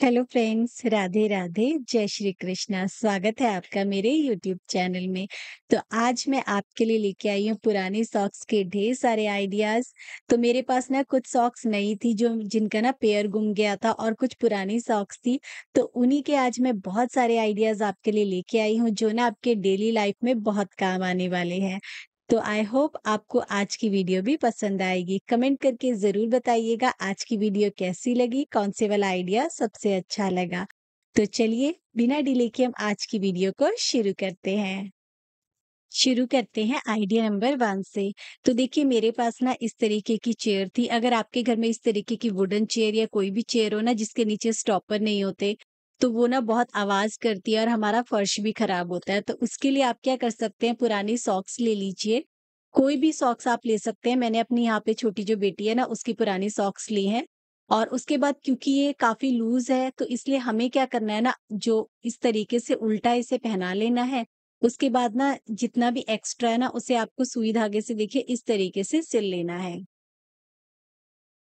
Hello friends Radhe Radhe जय श्री कृष्णा स्वागत है आपका मेरे यूट्यूब चैनल में तो आज मैं आपके लिए लेके आई हूँ पुराने सॉक्स के ढेर सारे आइडियाज तो मेरे पास ना कुछ सॉक्स नई थी जो जिनका ना पेयर गुम गया था और कुछ पुरानी सॉक्स थी तो उन्हीं के आज मैं बहुत सारे आइडियाज आपके लिए लेके आई हूँ जो ना आपके डेली लाइफ में बहुत काम आने वाले हैं तो आई होप आपको आज की वीडियो भी पसंद आएगी कमेंट करके जरूर बताइएगा आज की वीडियो कैसी लगी कौन से वाला आइडिया सबसे अच्छा लगा तो चलिए बिना डिले के हम आज की वीडियो को शुरू करते हैं शुरू करते हैं आइडिया नंबर वन से तो देखिए मेरे पास ना इस तरीके की चेयर थी अगर आपके घर में इस तरीके की वुडन चेयर या कोई भी चेयर हो ना जिसके नीचे स्टॉपर नहीं होते तो वो ना बहुत आवाज करती है और हमारा फर्श भी खराब होता है तो उसके लिए आप क्या कर सकते हैं पुरानी सॉक्स ले लीजिए कोई भी सॉक्स आप ले सकते हैं मैंने अपनी यहाँ पे छोटी जो बेटी है ना उसकी पुरानी सॉक्स ली है और उसके बाद क्योंकि ये काफी लूज है तो इसलिए हमें क्या करना है ना जो इस तरीके से उल्टा इसे पहना लेना है उसके बाद ना जितना भी एक्स्ट्रा है ना उसे आपको सुई धागे से देखिए इस तरीके से सिल लेना है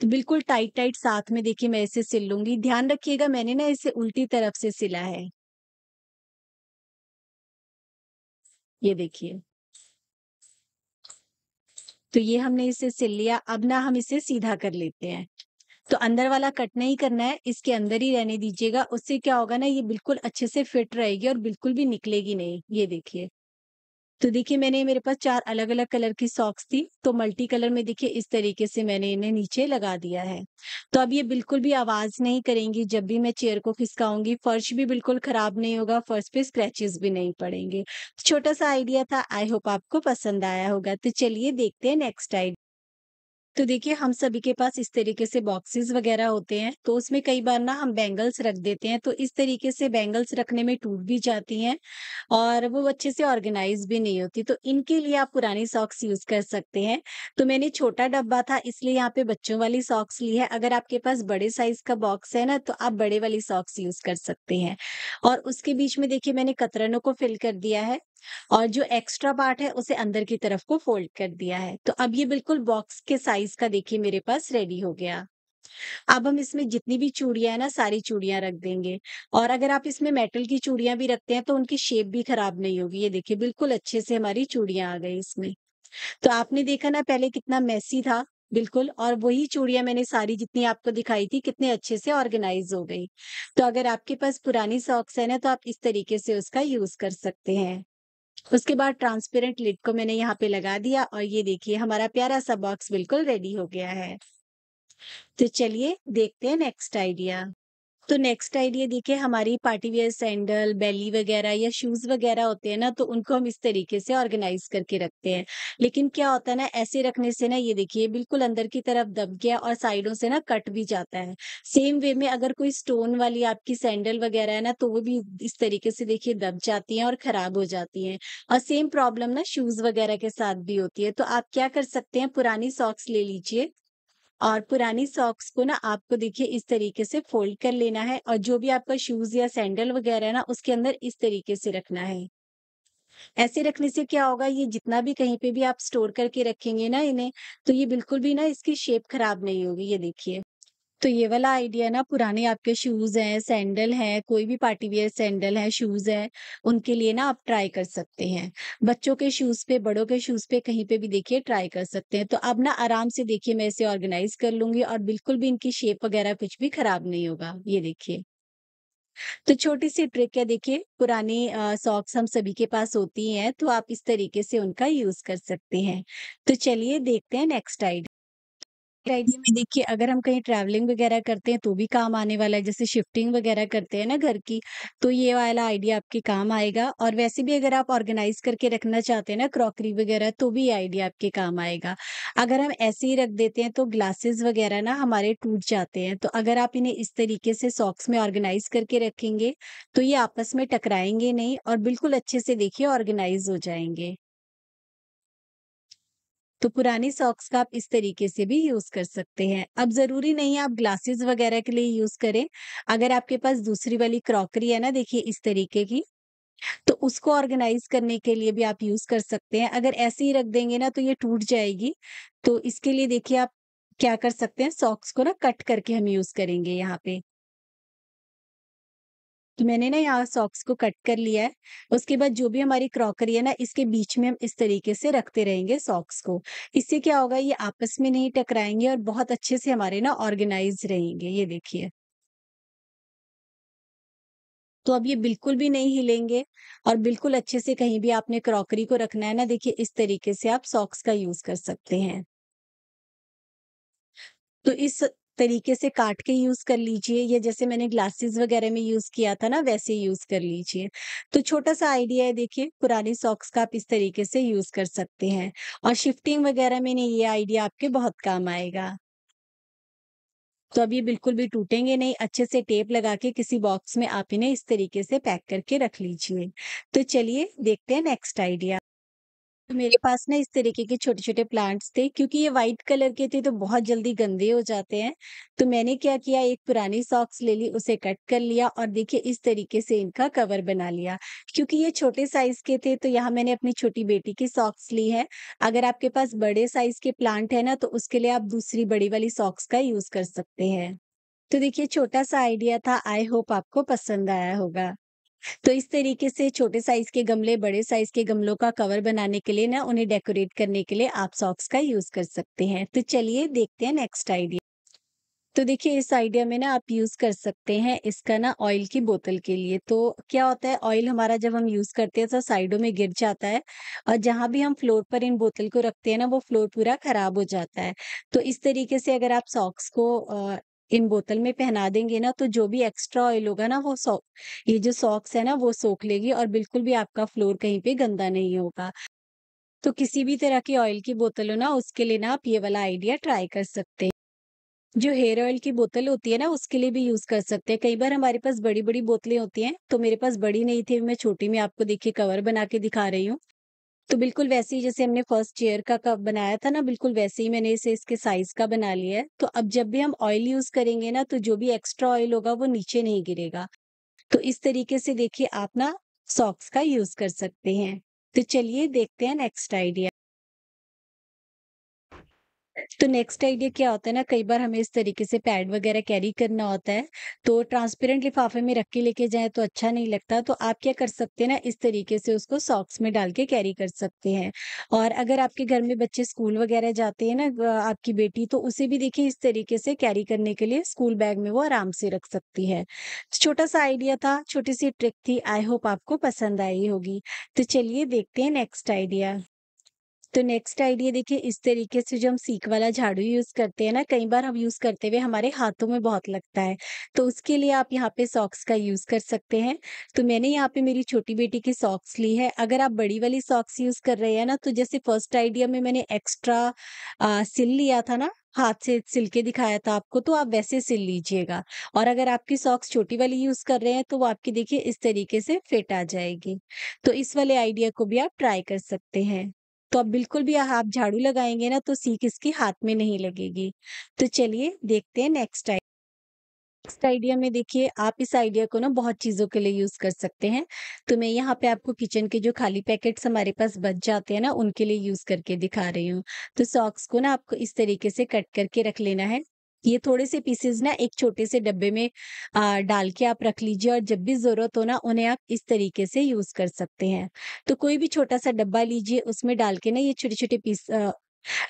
तो बिल्कुल टाइट टाइट साथ में देखिए मैं इसे सिल लूंगी ध्यान रखिएगा मैंने ना इसे उल्टी तरफ से सिला है ये देखिए तो ये हमने इसे सिल लिया अब ना हम इसे सीधा कर लेते हैं तो अंदर वाला कट नहीं करना है इसके अंदर ही रहने दीजिएगा उससे क्या होगा ना ये बिल्कुल अच्छे से फिट रहेगी और बिल्कुल भी निकलेगी नहीं ये देखिए तो देखिए मैंने मेरे पास चार अलग अलग कलर की सॉक्स थी तो मल्टी कलर में देखिए इस तरीके से मैंने इन्हें नीचे लगा दिया है तो अब ये बिल्कुल भी आवाज नहीं करेंगी जब भी मैं चेयर को खिसकाऊंगी फर्श भी बिल्कुल खराब नहीं होगा फर्श पे स्क्रैचेस भी नहीं पड़ेंगे छोटा सा आइडिया था आई होप आपको पसंद आया होगा तो चलिए देखते हैं नेक्स्ट आइडिया तो देखिए हम सभी के पास इस तरीके से बॉक्सेस वगैरह होते हैं तो उसमें कई बार ना हम बैंगल्स रख देते हैं तो इस तरीके से बैंगल्स रखने में टूट भी जाती हैं और वो अच्छे से ऑर्गेनाइज भी नहीं होती तो इनके लिए आप पुरानी सॉक्स यूज कर सकते हैं तो मैंने छोटा डब्बा था इसलिए यहाँ पे बच्चों वाली सॉक्स ली है अगर आपके पास बड़े साइज का बॉक्स है ना तो आप बड़े वाली सॉक्स यूज कर सकते हैं और उसके बीच में देखिये मैंने कतरनों को फिल कर दिया है और जो एक्स्ट्रा पार्ट है उसे अंदर की तरफ को फोल्ड कर दिया है तो अब ये बिल्कुल बॉक्स के साइज का देखिए मेरे पास रेडी हो गया अब हम इसमें जितनी भी चूड़िया है ना सारी चूड़ियां रख देंगे और अगर आप इसमें मेटल की चूड़ियां भी रखते हैं तो उनकी शेप भी खराब नहीं होगी ये देखिए बिल्कुल अच्छे से हमारी चूड़ियां आ गई इसमें तो आपने देखा ना पहले कितना मैसी था बिल्कुल और वही चूड़ियां मैंने सारी जितनी आपको दिखाई थी कितने अच्छे से ऑर्गेनाइज हो गई तो अगर आपके पास पुरानी सॉक्स है ना तो आप इस तरीके से उसका यूज कर सकते हैं उसके बाद ट्रांसपेरेंट लिड को मैंने यहाँ पे लगा दिया और ये देखिए हमारा प्यारा सा बॉक्स बिल्कुल रेडी हो गया है तो चलिए देखते हैं नेक्स्ट आइडिया तो नेक्स्ट आइडिया देखिए हमारी पार्टी वेयर सैंडल बेली वगैरह या शूज वगैरह होते हैं ना तो उनको हम इस तरीके से ऑर्गेनाइज करके रखते हैं लेकिन क्या होता है ना ऐसे रखने से ना ये देखिए बिल्कुल अंदर की तरफ दब गया और साइडों से ना कट भी जाता है सेम वे में अगर कोई स्टोन वाली आपकी सैंडल वगैरह है ना तो वो भी इस तरीके से देखिए दब जाती है और खराब हो जाती है और सेम प्रॉब्लम ना शूज वगैरह के साथ भी होती है तो आप क्या कर सकते हैं पुरानी सॉक्स ले लीजिए और पुरानी सॉक्स को ना आपको देखिए इस तरीके से फोल्ड कर लेना है और जो भी आपका शूज या सैंडल वगैरह है ना उसके अंदर इस तरीके से रखना है ऐसे रखने से क्या होगा ये जितना भी कहीं पे भी आप स्टोर करके रखेंगे ना इन्हें तो ये बिल्कुल भी ना इसकी शेप खराब नहीं होगी ये देखिए तो ये वाला आइडिया ना पुराने आपके शूज हैं सैंडल हैं कोई भी पार्टी वेयर सैंडल है शूज है उनके लिए ना आप ट्राई कर सकते हैं बच्चों के शूज पे बड़ों के शूज पे कहीं पे भी देखिए ट्राई कर सकते हैं तो अब ना आराम से देखिए मैं इसे ऑर्गेनाइज कर लूंगी और बिल्कुल भी इनकी शेप वगैरह कुछ भी खराब नहीं होगा ये देखिए तो छोटी सी ट्रिक है देखिए पुरानी सॉक्स हम सभी के पास होती हैं तो आप इस तरीके से उनका यूज कर सकते हैं तो चलिए देखते हैं नेक्स्ट आइडिया आइडिया में देखिए अगर हम कहीं ट्रैवलिंग वगैरह करते हैं तो भी काम आने वाला है जैसे शिफ्टिंग वगैरह करते हैं ना घर की तो ये वाला आइडिया आपके काम आएगा और वैसे भी अगर आप ऑर्गेनाइज करके रखना चाहते हैं ना क्रॉकरी वगैरह तो भी ये आइडिया आपके काम आएगा अगर हम ऐसे ही रख देते हैं तो ग्लासेस वगैरह ना हमारे टूट जाते हैं तो अगर आप इन्हें इस तरीके से सॉक्स में ऑर्गेनाइज करके रखेंगे तो ये आपस में टकराएंगे नहीं और बिल्कुल अच्छे से देखिए ऑर्गेनाइज हो जाएंगे तो पुरानी सॉक्स का आप इस तरीके से भी यूज कर सकते हैं अब जरूरी नहीं है आप ग्लासेस वगैरह के लिए यूज करें अगर आपके पास दूसरी वाली क्रॉकरी है ना देखिए इस तरीके की तो उसको ऑर्गेनाइज करने के लिए भी आप यूज कर सकते हैं अगर ऐसे ही रख देंगे ना तो ये टूट जाएगी तो इसके लिए देखिए आप क्या कर सकते हैं सॉक्स को ना कट करके हम यूज करेंगे यहाँ पे तो मैंने ना यहाँ सॉक्स को कट कर लिया है उसके बाद जो भी हमारी क्रॉकरी है ना इसके बीच में हम इस तरीके से रखते रहेंगे सॉक्स को इससे क्या होगा ये आपस में नहीं टकराएंगे और बहुत अच्छे से हमारे ना ऑर्गेनाइज रहेंगे ये देखिए तो अब ये बिल्कुल भी नहीं हिलेंगे और बिल्कुल अच्छे से कहीं भी आपने क्रॉकरी को रखना है ना देखिए इस तरीके से आप सॉक्स का यूज कर सकते हैं तो इस तरीके से काट के यूज कर लीजिए या जैसे मैंने ग्लासेस वगैरह में यूज किया था ना वैसे यूज कर लीजिए तो छोटा सा आइडिया है देखिए पुराने सॉक्स का आप इस तरीके से यूज कर सकते हैं और शिफ्टिंग वगैरह में नहीं ये आइडिया आपके बहुत काम आएगा तो अब ये बिल्कुल भी टूटेंगे नहीं अच्छे से टेप लगा के किसी बॉक्स में आप इन्हें इस तरीके से पैक करके रख लीजिए तो चलिए देखते हैं नेक्स्ट आइडिया तो मेरे पास ना इस तरीके के छोटे-छोटे प्लांट्स थे क्योंकि ये व्हाइट कलर के थे तो बहुत जल्दी गंदे हो जाते हैं। तो मैंने क्या किया एक पुरानी सॉक्स ले ली उसे कट कर लिया और देखिए इस तरीके से इनका कवर बना लिया। क्योंकि ये छोटे साइज़ के थे तो यहाँ मैंने अपनी छोटी बेटी की सॉक्स ली है। अगर आपके पास बड़े साइज़ के प्लांट है ना तो उसके लिए आप दूसरी बड़ी वाली सॉक्स का यूज़ कर सकते हैं। तो देखिए छोटा-सा आइडिया था आई होप आपको पसंद आया होगा। तो इस तरीके से छोटे साइज के गमले बड़े साइज के गमलों का कवर बनाने के लिए ना उन्हें डेकोरेट करने के लिए आप सॉक्स का यूज कर सकते हैं तो चलिए देखते हैं नेक्स्ट आइडिया तो देखिए इस आइडिया में ना आप यूज कर सकते हैं इसका ना ऑयल की बोतल के लिए तो क्या होता है ऑयल हमारा जब हम यूज करते हैं तो साइडों में गिर जाता है और जहां भी हम फ्लोर पर इन बोतल को रखते हैं ना वो फ्लोर पूरा खराब हो जाता है तो इस तरीके से अगर आप सॉक्स को इन बोतल में पहना देंगे ना तो जो भी एक्स्ट्रा ऑयल होगा ना वो सॉक ये जो सॉक्स है ना वो सोख लेगी और बिल्कुल भी आपका फ्लोर कहीं पे गंदा नहीं होगा तो किसी भी तरह की ऑयल की बोतल हो ना उसके लिए ना आप ये वाला आइडिया ट्राई कर सकते हैं जो हेयर ऑयल की बोतल होती है ना उसके लिए भी यूज कर सकते हैं कई बार हमारे पास बड़ी बड़ी बोतलें होती हैं तो मेरे पास बड़ी नहीं थी मैं छोटी में आपको देखिए कवर बना के दिखा रही हूँ तो बिल्कुल वैसे ही जैसे हमने फर्स्ट ईयर का कप बनाया था ना बिल्कुल वैसे ही मैंने इसे इसके साइज का बना लिया है तो अब जब भी हम ऑयल यूज करेंगे ना तो जो भी एक्स्ट्रा ऑयल होगा वो नीचे नहीं गिरेगा तो इस तरीके से देखिए आप ना सॉक्स का यूज कर सकते हैं तो चलिए देखते हैं नेक्स्ट आइडिया तो नेक्स्ट आइडिया क्या होता है ना कई बार हमें इस तरीके से पैड वगैरह कैरी करना होता है तो ट्रांसपेरेंट लिफाफे में रख के लेके जाए तो अच्छा नहीं लगता तो आप क्या कर सकते हैं ना इस तरीके से उसको सॉक्स में डाल के कैरी कर सकते हैं और अगर आपके घर में बच्चे स्कूल वगैरह जाते हैं ना आपकी बेटी तो उसे भी देखिए इस तरीके से कैरी करने के लिए स्कूल बैग में वो आराम से रख सकती है छोटा सा आइडिया था छोटी सी ट्रिक थी आई होप आपको पसंद आई होगी तो चलिए देखते हैं नेक्स्ट आइडिया तो नेक्स्ट आइडिया देखिए इस तरीके से जो हम सीक वाला झाड़ू यूज करते हैं ना कई बार हम यूज करते हुए हमारे हाथों में बहुत लगता है तो उसके लिए आप यहाँ पे सॉक्स का यूज कर सकते हैं तो मैंने यहाँ पे मेरी छोटी बेटी की सॉक्स ली है अगर आप बड़ी वाली सॉक्स यूज कर रहे हैं ना तो जैसे फर्स्ट आइडिया में मैंने एक्स्ट्रा सिल लिया था ना हाथ से सिल के दिखाया था आपको तो आप वैसे सिल लीजिएगा और अगर आपकी सॉक्स छोटी वाली यूज कर रहे हैं तो वो आपकी देखिए इस तरीके से फिट आ जाएगी तो इस वाले आइडिया को भी आप ट्राई कर सकते हैं तो अब बिल्कुल भी आप झाड़ू लगाएंगे ना तो सीख इसके हाथ में नहीं लगेगी तो चलिए देखते हैं नेक्स्ट आइडिया नेक्स्ट आइडिया में देखिए आप इस आइडिया को ना बहुत चीज़ों के लिए यूज़ कर सकते हैं तो मैं यहाँ पे आपको किचन के जो खाली पैकेट्स हमारे पास बच जाते हैं ना उनके लिए यूज़ करके दिखा रही हूँ तो सॉक्स को ना आपको इस तरीके से कट करके रख लेना है ये थोड़े से पीसेस ना एक छोटे से डब्बे में आ, डाल के आप रख लीजिए और जब भी जरूरत हो ना उन्हें आप इस तरीके से यूज कर सकते हैं तो कोई भी छोटा सा डब्बा लीजिए उसमें डाल के ना ये छोटे छोटे पीस आ,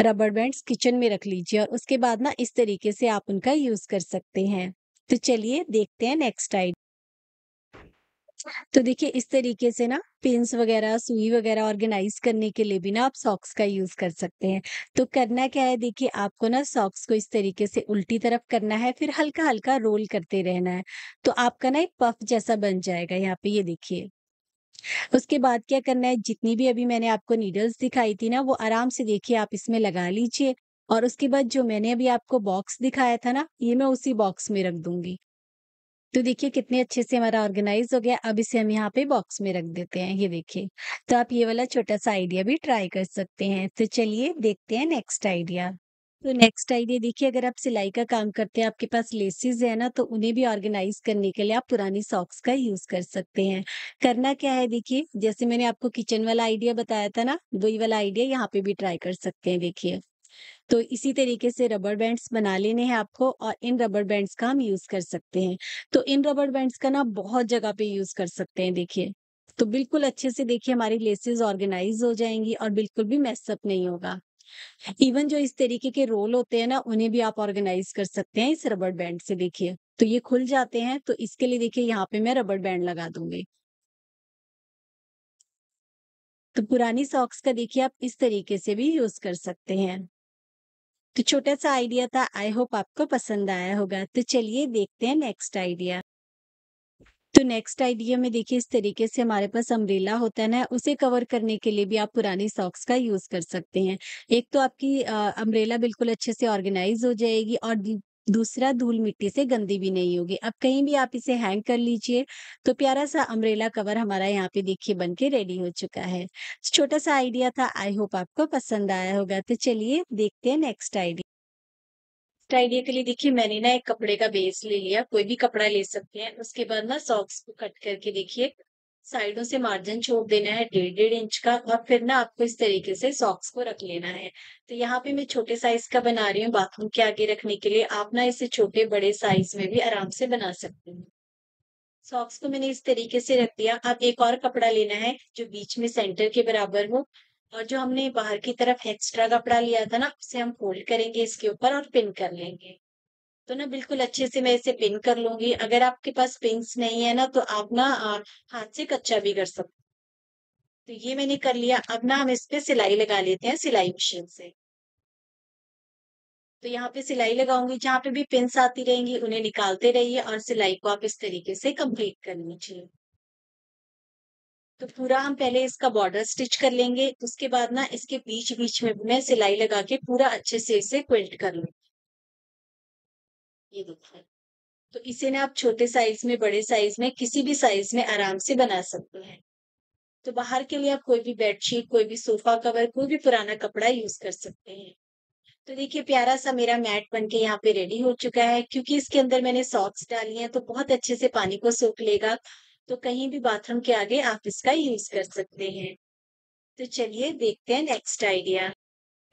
रबर बैंड्स किचन में रख लीजिए और उसके बाद ना इस तरीके से आप उनका यूज कर सकते हैं तो चलिए देखते हैं नेक्स्ट आइडिया तो देखिए इस तरीके से ना पिंस वगैरह सुई वगैरह ऑर्गेनाइज करने के लिए भी ना आप सॉक्स का यूज कर सकते हैं तो करना क्या है देखिए आपको ना सॉक्स को इस तरीके से उल्टी तरफ करना है फिर हल्का हल्का रोल करते रहना है तो आपका ना एक पफ जैसा बन जाएगा यहाँ पे ये देखिए उसके बाद क्या करना है जितनी भी अभी मैंने आपको नीडल्स दिखाई थी ना वो आराम से देखिए आप इसमें लगा लीजिए और उसके बाद जो मैंने अभी आपको बॉक्स दिखाया था ना ये मैं उसी बॉक्स में रख दूंगी तो देखिए कितने अच्छे से हमारा ऑर्गेनाइज हो गया अब इसे हम यहाँ पे बॉक्स में रख देते हैं ये देखिए तो आप ये वाला छोटा सा आइडिया भी ट्राई कर सकते हैं तो चलिए देखते हैं नेक्स्ट आइडिया तो नेक्स्ट आइडिया देखिए अगर आप सिलाई का काम करते हैं आपके पास लेसिस है ना तो उन्हें भी ऑर्गेनाइज करने के लिए आप पुरानी सॉक्स का यूज कर सकते हैं करना क्या है देखिए जैसे मैंने आपको किचन वाला आइडिया बताया था ना वही वाला आइडिया यहाँ पे भी ट्राई कर सकते हैं देखिए तो इसी तरीके से रबर बैंड्स बना लेने हैं आपको और इन रबर बैंड्स का हम यूज कर सकते हैं तो इन रबर बैंड्स का ना बहुत जगह पे यूज कर सकते हैं देखिए तो बिल्कुल अच्छे से देखिए हमारी लेसेस ऑर्गेनाइज हो जाएंगी और बिल्कुल भी मैसअप नहीं होगा इवन जो इस तरीके के रोल होते हैं ना उन्हें भी आप ऑर्गेनाइज कर सकते हैं इस रबर बैंड से देखिए तो ये खुल जाते हैं तो इसके लिए देखिए यहाँ पे मैं रबर बैंड लगा दूंगी तो पुरानी सॉक्स का देखिए आप इस तरीके से भी यूज कर सकते हैं तो छोटा सा आइडिया था आई होप आपको पसंद आया होगा तो चलिए देखते हैं नेक्स्ट आइडिया तो नेक्स्ट आइडिया में देखिए इस तरीके से हमारे पास अम्ब्रेला होता है ना उसे कवर करने के लिए भी आप पुरानी सॉक्स का यूज कर सकते हैं एक तो आपकी अम्ब्रेला बिल्कुल अच्छे से ऑर्गेनाइज हो जाएगी और दूसरा धूल मिट्टी से गंदी भी नहीं होगी अब कहीं भी आप इसे हैंग कर लीजिए तो प्यारा सा अम्ब्रेला कवर हमारा यहाँ पे देखिए बन के रेडी हो चुका है छोटा सा आइडिया था आई होप आपको पसंद आया होगा तो चलिए देखते हैं नेक्स्ट आइडिया नेक्स्ट आइडिया के लिए देखिए मैंने ना एक कपड़े का बेस ले लिया कोई भी कपड़ा ले सकते हैं उसके बाद ना सॉक्स को कट करके देखिए साइडों से मार्जिन छोड़ देना है डेढ़ डेढ़ इंच का और फिर ना आपको इस तरीके से सॉक्स को रख लेना है तो यहाँ पे मैं छोटे साइज का बना रही हूँ बाथरूम के आगे रखने के लिए आप ना इसे छोटे बड़े साइज में भी आराम से बना सकते हैं सॉक्स को मैंने इस तरीके से रख दिया अब एक और कपड़ा लेना है जो बीच में सेंटर के बराबर हो और जो हमने बाहर की तरफ एक्स्ट्रा कपड़ा लिया था ना उसे हम फोल्ड करेंगे इसके ऊपर और पिन कर लेंगे तो ना बिल्कुल अच्छे से मैं इसे पिन कर लूंगी अगर आपके पास पिंस नहीं है ना तो आप ना हाथ से कच्चा भी कर सकते तो ये मैंने कर लिया अब ना हम इस पे सिलाई लगा लेते हैं सिलाई मशीन से तो यहाँ पे सिलाई लगाऊंगी जहां पे भी पिंस आती रहेंगी उन्हें निकालते रहिए और सिलाई को आप इस तरीके से कंप्लीट कर लीजिए तो पूरा हम पहले इसका बॉर्डर स्टिच कर लेंगे उसके बाद ना इसके बीच बीच में मैं सिलाई लगा के पूरा अच्छे से इसे क्विल्ट कर लूंगी ये देखिए तो इसे ना आप छोटे साइज में बड़े साइज में किसी भी साइज में आराम से बना सकते हैं तो बाहर के लिए आप कोई भी बेडशीट कोई भी सोफा कवर कोई भी पुराना कपड़ा यूज कर सकते हैं तो देखिए प्यारा सा मेरा मैट बन के यहाँ पे रेडी हो चुका है क्योंकि इसके अंदर मैंने सॉक्स डाली हैं तो बहुत अच्छे से पानी को सोख लेगा तो कहीं भी बाथरूम के आगे आप इसका यूज कर सकते हैं तो चलिए देखते हैं नेक्स्ट आइडिया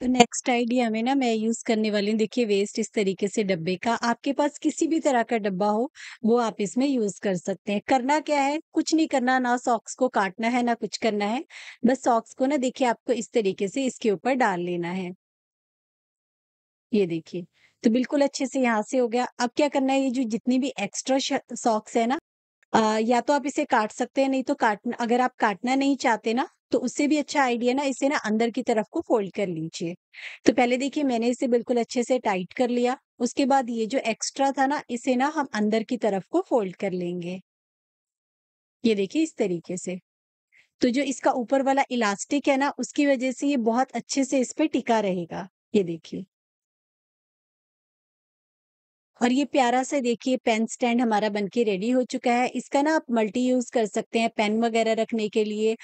तो नेक्स्ट आइडिया में ना मैं यूज करने वाली हूँ देखिए वेस्ट इस तरीके से डब्बे का आपके पास किसी भी तरह का डब्बा हो वो आप इसमें यूज कर सकते हैं करना क्या है कुछ नहीं करना ना सॉक्स को काटना है ना कुछ करना है बस सॉक्स को ना देखिए आपको इस तरीके से इसके ऊपर डाल लेना है ये देखिए तो बिल्कुल अच्छे से यहाँ से हो गया अब क्या करना है ये जो जितनी भी एक्स्ट्रा सॉक्स है ना या तो आप इसे काट सकते हैं नहीं तो काटना अगर आप काटना नहीं चाहते ना तो उससे भी अच्छा आइडिया ना इसे ना अंदर की तरफ को फोल्ड कर लीजिए तो पहले देखिए मैंने इसे बिल्कुल अच्छे से टाइट कर लिया उसके बाद ये जो एक्स्ट्रा था ना इसे ना हम अंदर की तरफ को फोल्ड कर लेंगे ये देखिए इस तरीके से तो जो इसका ऊपर वाला इलास्टिक है ना उसकी वजह से ये बहुत अच्छे से इस पे टिका रहेगा ये देखिए और ये प्यारा सा देखिए पेन स्टैंड हमारा बनके रेडी हो चुका है इसका ना आप मल्टी यूज कर सकते हैं पेन वगैरह रखने के लिए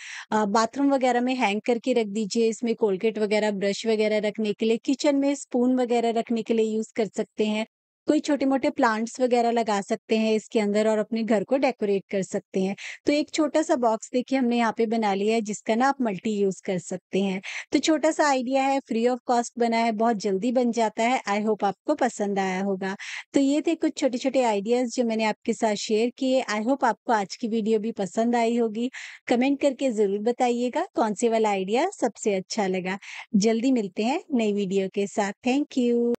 बाथरूम वगैरह में हैंग करके रख दीजिए इसमें कोलगेट वगैरह ब्रश वगैरह रखने के लिए किचन में स्पून वगैरह रखने के लिए यूज कर सकते हैं कोई छोटे मोटे प्लांट्स वगैरह लगा सकते हैं इसके अंदर और अपने घर को डेकोरेट कर सकते हैं तो एक छोटा सा बॉक्स देखिए हमने यहाँ पे बना लिया है जिसका ना आप मल्टी यूज कर सकते हैं तो छोटा सा आइडिया है फ्री ऑफ कॉस्ट बना है बहुत जल्दी बन जाता है आई होप आपको पसंद आया होगा तो ये थे कुछ छोटे छोटे आइडियाज जो मैंने आपके साथ शेयर किए आई होप आपको आज की वीडियो भी पसंद आई होगी कमेंट करके जरूर बताइएगा कौन से वाला आइडिया सबसे अच्छा लगा जल्दी मिलते हैं नई वीडियो के साथ थैंक यू